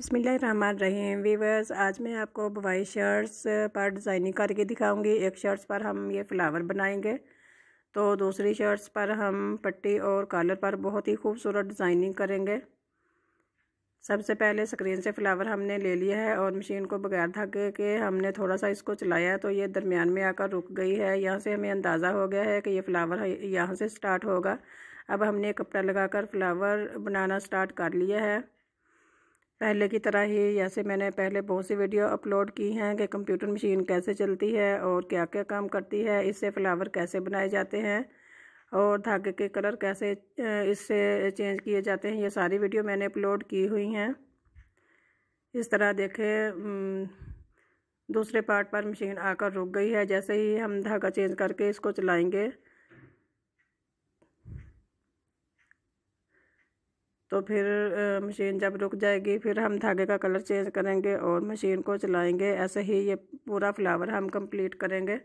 बसमीम वीवर्स आज मैं आपको बवाई शर्ट्स पर डिज़ाइनिंग करके दिखाऊंगी एक शर्ट्स पर हम ये फ्लावर बनाएंगे तो दूसरी शर्ट्स पर हम पट्टी और कॉलर पर बहुत ही खूबसूरत डिज़ाइनिंग करेंगे सबसे पहले स्क्रीन से फ्लावर हमने ले लिया है और मशीन को बगैर धक्के के हमने थोड़ा सा इसको चलाया तो ये दरमियान में आकर रुक गई है यहाँ से हमें अंदाज़ा हो गया है कि ये फ्लावर यहाँ से स्टार्ट होगा अब हमने कपड़ा लगाकर फ्लावर बनाना स्टार्ट कर लिया है पहले की तरह ही जैसे मैंने पहले बहुत सी वीडियो अपलोड की हैं कि कंप्यूटर मशीन कैसे चलती है और क्या क्या काम करती है इससे फ्लावर कैसे बनाए जाते हैं और धागे के कलर कैसे इससे चेंज किए जाते हैं ये सारी वीडियो मैंने अपलोड की हुई हैं इस तरह देखें दूसरे पार्ट पर मशीन आकर रुक गई है जैसे ही हम धागा चेंज करके इसको चलाएँगे तो फिर मशीन जब रुक जाएगी फिर हम धागे का कलर चेंज करेंगे और मशीन को चलाएंगे ऐसे ही ये पूरा फ्लावर हम कंप्लीट करेंगे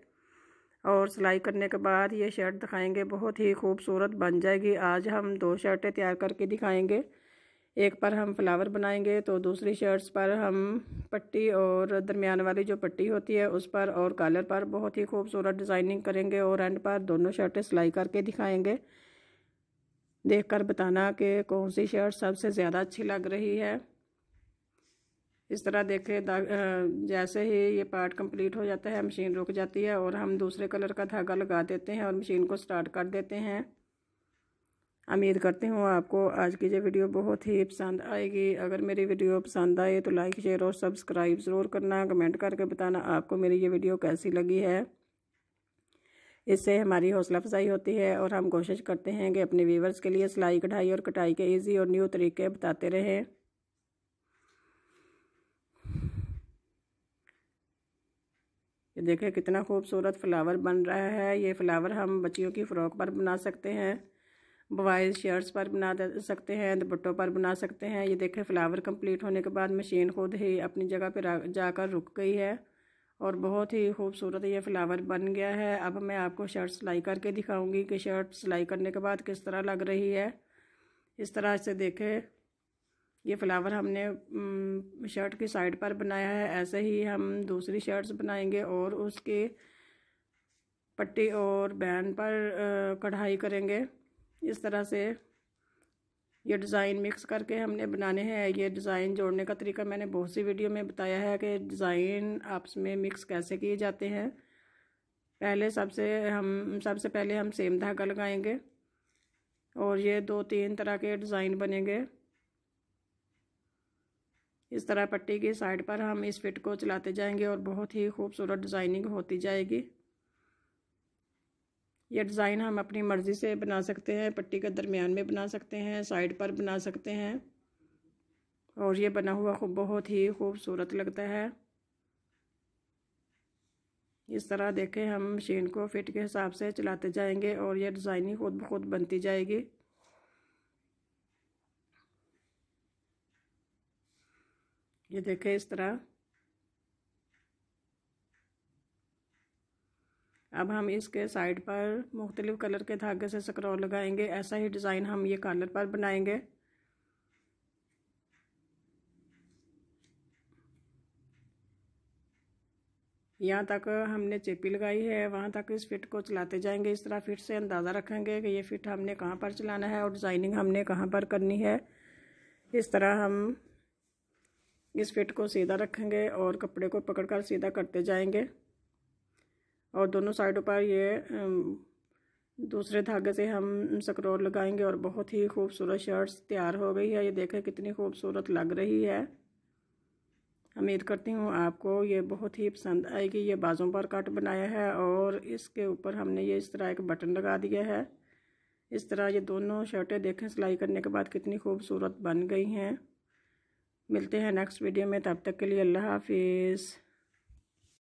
और सिलाई करने के बाद ये शर्ट दिखाएंगे बहुत ही खूबसूरत बन जाएगी आज हम दो शर्टें तैयार करके दिखाएंगे एक पर हम फ्लावर बनाएंगे तो दूसरी शर्ट्स पर हम पट्टी और दरमियान वाली जो पट्टी होती है उस पर और कॉलर पर बहुत ही खूबसूरत डिज़ाइनिंग करेंगे और एंड पर दोनों शर्टें सिलाई करके दिखाएंगे देखकर बताना कि कौन सी शर्ट सबसे ज़्यादा अच्छी लग रही है इस तरह देखे जैसे ही ये पार्ट कंप्लीट हो जाता है मशीन रुक जाती है और हम दूसरे कलर का धागा लगा देते हैं और मशीन को स्टार्ट कर देते हैं उम्मीद करती हूँ आपको आज की ये वीडियो बहुत ही पसंद आएगी अगर मेरी वीडियो पसंद आए तो लाइक शेयर और सब्सक्राइब ज़रूर करना कमेंट करके बताना आपको मेरी ये वीडियो कैसी लगी है इससे हमारी हौसला अफजाई होती है और हम कोशिश करते हैं कि अपने व्यूवर्स के लिए सिलाई कढ़ाई और कटाई के ईजी और न्यू तरीके बताते रहें ये देखें कितना खूबसूरत फ्लावर बन रहा है ये फ्लावर हम बच्चियों की फ़्रॉक पर बना सकते हैं बॉयज़ शर्ट्स पर बना सकते हैं दुपट्टों पर बना सकते हैं ये देखें फ्लावर कंप्लीट होने के बाद मशीन खुद ही अपनी जगह पर जाकर रुक गई है और बहुत ही खूबसूरत ये फ्लावर बन गया है अब मैं आपको शर्ट सिलाई करके दिखाऊंगी कि शर्ट सिलाई करने के बाद किस तरह लग रही है इस तरह से देखें ये फ्लावर हमने शर्ट की साइड पर बनाया है ऐसे ही हम दूसरी शर्ट्स बनाएंगे और उसके पट्टी और बैंड पर कढ़ाई करेंगे इस तरह से ये डिज़ाइन मिक्स करके हमने बनाने हैं ये डिज़ाइन जोड़ने का तरीका मैंने बहुत सी वीडियो में बताया है कि डिज़ाइन आपस में मिक्स कैसे किए जाते हैं पहले सबसे हम सबसे पहले हम सेम धागा लगाएंगे और ये दो तीन तरह के डिज़ाइन बनेंगे इस तरह पट्टी की साइड पर हम इस फिट को चलाते जाएंगे और बहुत ही खूबसूरत डिज़ाइनिंग होती जाएगी ये डिज़ाइन हम अपनी मर्ज़ी से बना सकते हैं पट्टी के दरमियान में बना सकते हैं साइड पर बना सकते हैं और ये बना हुआ खूब बहुत ही खूबसूरत लगता है इस तरह देखें हम मशीन को फिट के हिसाब से चलाते जाएंगे और ये डिज़ाइन ही खुद ब खुद बनती जाएगी ये देखें इस तरह अब हम इसके साइड पर मुख्तलिफ़ कलर के धागे से स्क्रॉल लगाएंगे ऐसा ही डिज़ाइन हम ये कॉलर पर बनाएंगे यहाँ तक हमने चेपी लगाई है वहाँ तक इस फिट को चलाते जाएंगे इस तरह फिट से अंदाज़ा रखेंगे कि ये फिट हमने कहाँ पर चलाना है और डिज़ाइनिंग हमने कहाँ पर करनी है इस तरह हम इस फिट को सीधा रखेंगे और कपड़े को पकड़कर सीधा करते जाएंगे और दोनों साइडों पर ये दूसरे धागे से हम सकरोर लगाएंगे और बहुत ही खूबसूरत शर्ट्स तैयार हो गई है ये देखें कितनी खूबसूरत लग रही है उम्मीद करती हूँ आपको ये बहुत ही पसंद आएगी ये बाजों पर कट बनाया है और इसके ऊपर हमने ये इस तरह एक बटन लगा दिया है इस तरह ये दोनों शर्टें देखें सिलाई करने के बाद कितनी खूबसूरत बन गई हैं मिलते हैं नेक्स्ट वीडियो में तब तक के लिए अल्लाह हाफिज़